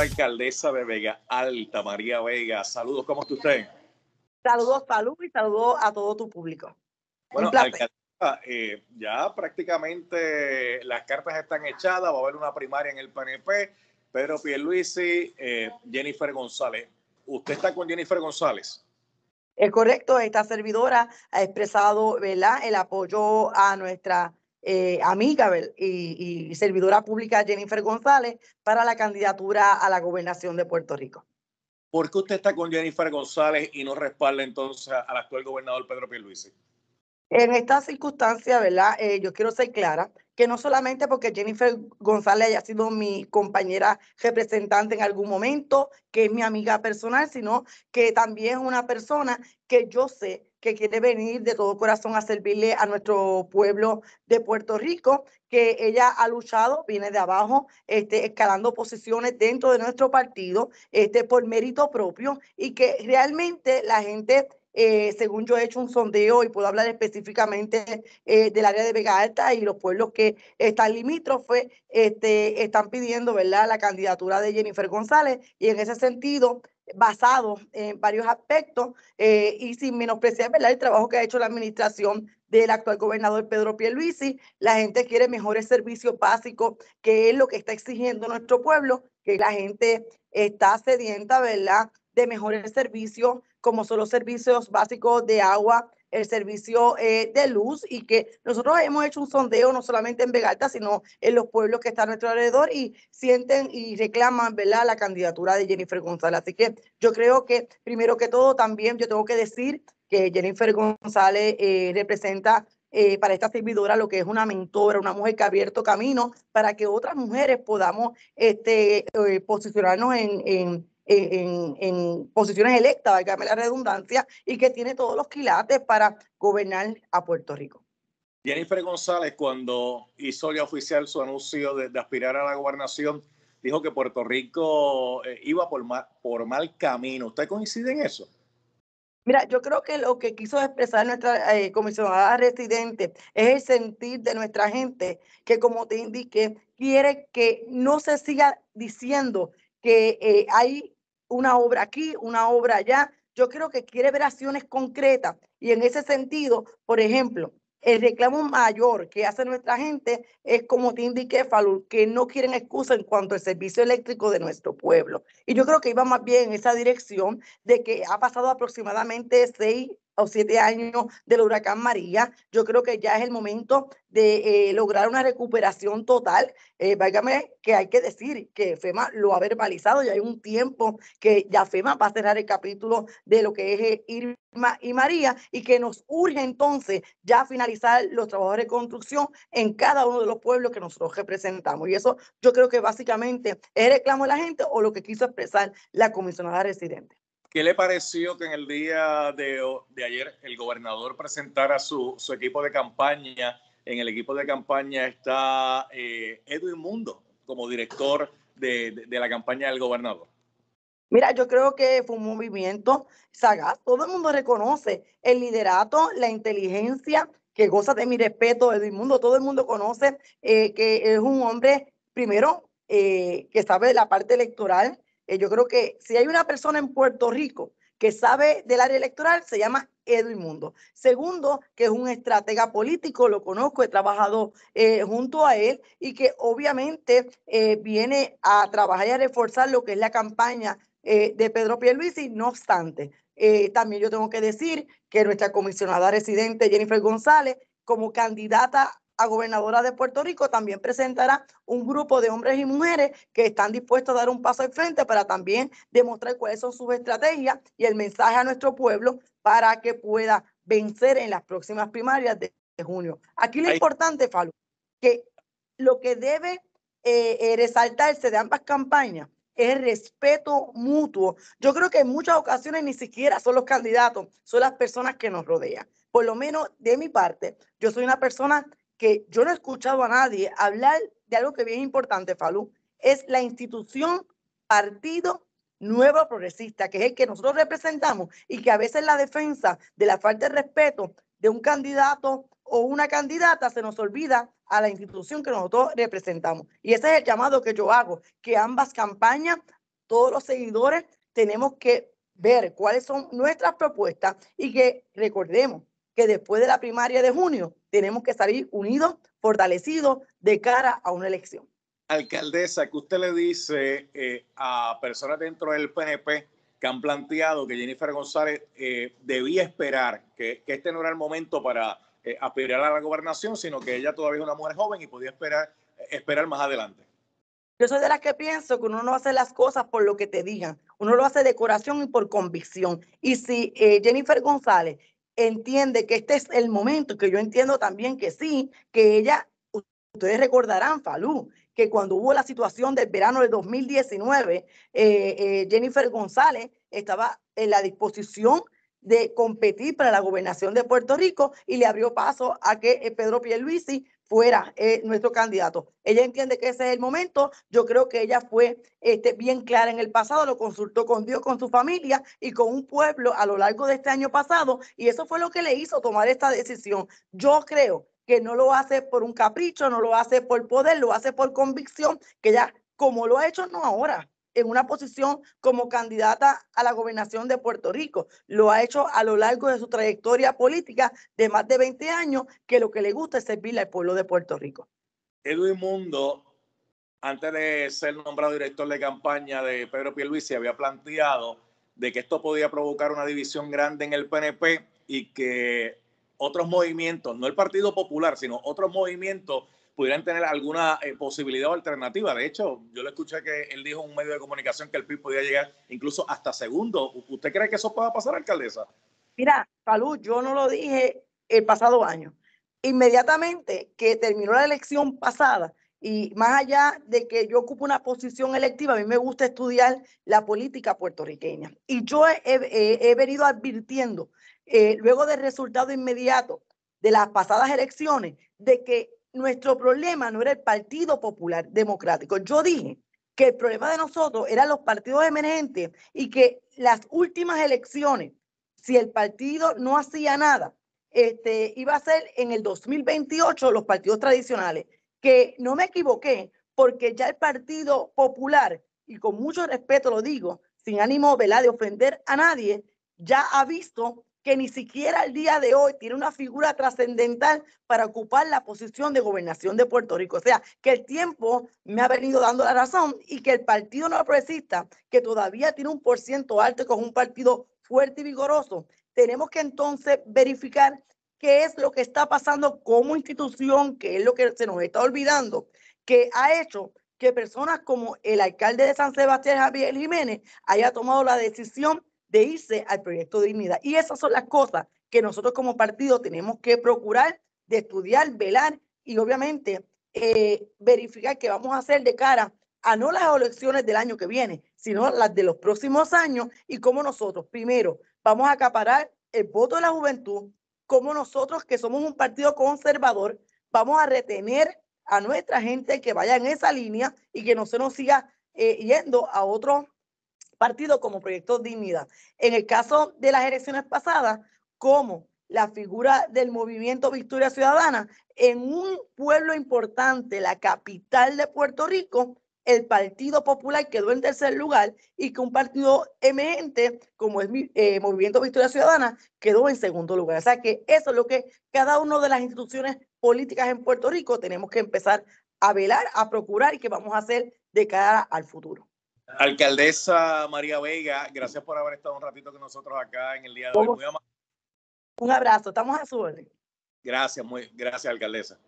alcaldesa de Vega Alta, María Vega. Saludos, ¿cómo está usted? Saludos, salud y saludos a todo tu público. Bueno, alcaldesa, eh, ya prácticamente las cartas están echadas, va a haber una primaria en el PNP. Pedro Luis y eh, Jennifer González. ¿Usted está con Jennifer González? Es correcto, esta servidora ha expresado ¿verdad? el apoyo a nuestra eh, amiga y, servidora pública Jennifer González para la candidatura a la gobernación de Puerto Rico. ¿Por qué usted está con Jennifer González y no respalda entonces al actual gobernador Pedro Pierluisi? En esta circunstancia, ¿verdad? Eh, yo quiero ser clara que no solamente porque Jennifer González haya sido mi compañera representante en algún momento, que es mi amiga personal, sino que también es una persona que yo sé que quiere venir de todo corazón a servirle a nuestro pueblo de Puerto Rico, que ella ha luchado, viene de abajo, este, escalando posiciones dentro de nuestro partido, este, por mérito propio, y que realmente la gente eh, según yo he hecho un sondeo y puedo hablar específicamente eh, del área de Vega Alta y los pueblos que están limítrofes, este, están pidiendo ¿verdad? la candidatura de Jennifer González. Y en ese sentido, basado en varios aspectos eh, y sin menospreciar el trabajo que ha hecho la administración del actual gobernador Pedro Pierluisi. La gente quiere mejores servicios básicos, que es lo que está exigiendo nuestro pueblo, que la gente está sedienta, ¿verdad?, de mejores servicios, como son los servicios básicos de agua, el servicio eh, de luz y que nosotros hemos hecho un sondeo no solamente en Vegalta, sino en los pueblos que están a nuestro alrededor y sienten y reclaman ¿verdad? la candidatura de Jennifer González. Así que yo creo que, primero que todo, también yo tengo que decir que Jennifer González eh, representa eh, para esta servidora lo que es una mentora, una mujer que ha abierto camino para que otras mujeres podamos este, posicionarnos en, en, posiciones electas, cambiar la redundancia, y que tiene todos los quilates para gobernar a Puerto Rico. Jennifer González, cuando hizo ya oficial su anuncio de, aspirar a la gobernación, dijo que Puerto Rico eh, iba por mal, por mal camino. ¿Usted coincide en eso? Mira, yo creo que lo que quiso expresar nuestra eh, comisionada residente es el sentir de nuestra gente que, como te indiqué, quiere que no se siga diciendo que eh, hay una obra aquí, una obra allá. Yo creo que quiere ver acciones concretas y en ese sentido, por ejemplo, el reclamo mayor que hace nuestra gente es, como te indiqué, Falur, que no quieren excusa en cuanto al servicio eléctrico de nuestro pueblo. Y yo creo que iba más bien en esa dirección de que ha pasado aproximadamente seis o siete años del huracán María. Yo creo que ya es el momento de eh, lograr una recuperación total. Eh, que hay que decir que FEMA lo ha verbalizado, ya hay un tiempo que ya FEMA va a cerrar el capítulo de lo que es eh, Irma y María y que nos urge entonces ya finalizar los trabajos de reconstrucción en cada uno de los pueblos que nosotros representamos. Y eso yo creo que básicamente es el reclamo de la gente o lo que quiso expresar la comisionada residente. ¿Qué le pareció que en el día de, ayer el gobernador presentara su, su, equipo de campaña? En el equipo de campaña está eh, Edwin Mundo como director de, la campaña del gobernador. Mira, yo creo que fue un movimiento sagaz. Todo el mundo reconoce el liderato, la inteligencia, que goza de mi respeto, Edwin Mundo. Todo el mundo conoce eh, que es un hombre, primero, eh, que sabe la parte electoral, eh, yo creo que si hay una persona en Puerto Rico que sabe del área electoral, se llama Edwin Mundo. Segundo, que es un estratega político, lo conozco, he trabajado eh, junto a él y que obviamente eh, viene a trabajar y a reforzar lo que es la campaña de Pedro Pierluisi, no obstante. también yo tengo que decir que nuestra comisionada residente Jennifer González, como candidata a gobernadora de Puerto Rico también presentará un grupo de hombres y mujeres que están dispuestos a dar un paso al frente para también demostrar cuáles son sus estrategias y el mensaje a nuestro pueblo para que pueda vencer en las próximas primarias de junio. Aquí lo importante, Falo, que lo que debe eh, eh, resaltarse de ambas campañas es el respeto mutuo. Yo creo que en muchas ocasiones ni siquiera son los candidatos, son las personas que nos rodean. Por lo menos de mi parte, yo soy una persona que yo no he escuchado a nadie hablar de algo que es bien importante, Falú, es la institución partido nuevo progresista, que es el que nosotros representamos y que a veces la defensa de la falta de respeto de un candidato o una candidata se nos olvida a la institución que nosotros representamos. Y ese es el llamado que yo hago, que ambas campañas, todos los seguidores, tenemos que ver cuáles son nuestras propuestas y que recordemos que después de la primaria de junio tenemos que salir unidos, fortalecidos de cara a una elección. Alcaldesa, ¿qué usted le dice eh, a personas dentro del PNP que han planteado que Jennifer González eh, debía esperar, que, este no era el momento para eh, ...apelar a la gobernación, sino que ella todavía es una mujer joven y podía esperar, esperar más adelante? Yo soy de las que pienso que uno no hace las cosas por lo que te digan, uno lo hace de corazón y por convicción. Y si Jennifer González entiende que este es el momento, que yo entiendo también que sí, que ella, ustedes recordarán, Falú, que cuando hubo la situación del verano de 2019, eh, eh, Jennifer González estaba en la disposición de competir para la gobernación de Puerto Rico y le abrió paso a que eh, Pedro Pierluisi fuera eh, nuestro candidato. Ella entiende que ese es el momento. Yo creo que ella fue este, bien clara en el pasado, lo consultó con Dios, con su familia y con un pueblo a lo largo de este año pasado y eso fue lo que le hizo tomar esta decisión. Yo creo que no lo hace por un capricho, no lo hace por poder, lo hace por convicción, que ya como lo ha hecho no ahora, en una posición como candidata a la gobernación de Puerto Rico. Lo ha hecho a lo largo de su trayectoria política de más de 20 años, que lo que le gusta es servirle al pueblo de Puerto Rico. Edwin Mundo, antes de ser nombrado director de campaña de Pedro Pierluisi, había planteado de que esto podía provocar una división grande en el PNP y que otros movimientos, no el Partido Popular, sino otros movimientos pudieran tener alguna eh, posibilidad alternativa. De hecho, yo le escuché que él dijo en un medio de comunicación que el PIB podía llegar incluso hasta segundo. ¿Usted cree que eso pueda pasar, alcaldesa? Mira, Salud, yo no lo dije el pasado año. Inmediatamente que terminó la elección pasada, y más allá de que yo ocupo una posición electiva, a mí me gusta estudiar la política puertorriqueña. Y yo he, venido advirtiendo, eh, luego del resultado inmediato de las pasadas elecciones, de que nuestro problema no era el Partido Popular Democrático. Yo dije que el problema de nosotros eran los partidos emergentes y que las últimas elecciones, si el partido no hacía nada, este, iba a ser en el 2028 los partidos tradicionales, que no me equivoqué, porque ya el Partido Popular, y con mucho respeto lo digo, sin ánimo de ofender a nadie, ya ha visto que ni siquiera al día de hoy tiene una figura trascendental para ocupar la posición de gobernación de Puerto Rico. O sea, que el tiempo me ha venido dando la razón y que el Partido No Progresista, que todavía tiene un por ciento alto, que es un partido fuerte y vigoroso, tenemos que entonces verificar qué es lo que está pasando como institución, qué es lo que se nos está olvidando, que ha hecho que personas como el alcalde de San Sebastián, Javier Jiménez, haya tomado la decisión de irse al proyecto de dignidad. Y esas son las cosas que nosotros como partido tenemos que procurar de estudiar, velar y obviamente eh, verificar qué vamos a hacer de cara a no las elecciones del año que viene, sino las de los próximos años y cómo nosotros, primero, vamos a acaparar el voto de la juventud, cómo nosotros que somos un partido conservador, vamos a retener a nuestra gente que vaya en esa línea y que no se nos siga eh, yendo a otros partido como Proyecto Dignidad. En el caso de las elecciones pasadas, como la figura del movimiento Victoria Ciudadana, en un pueblo importante, la capital de Puerto Rico, el Partido Popular quedó en tercer lugar y que un partido emergente como el eh, Movimiento Victoria Ciudadana quedó en segundo lugar. O sea que eso es lo que cada una de las instituciones políticas en Puerto Rico tenemos que empezar a velar, a procurar y que vamos a hacer de cara al futuro. Alcaldesa María Vega, gracias por haber estado un ratito con nosotros acá en el día de hoy. un abrazo, estamos a su Gracias, muy, gracias, alcaldesa.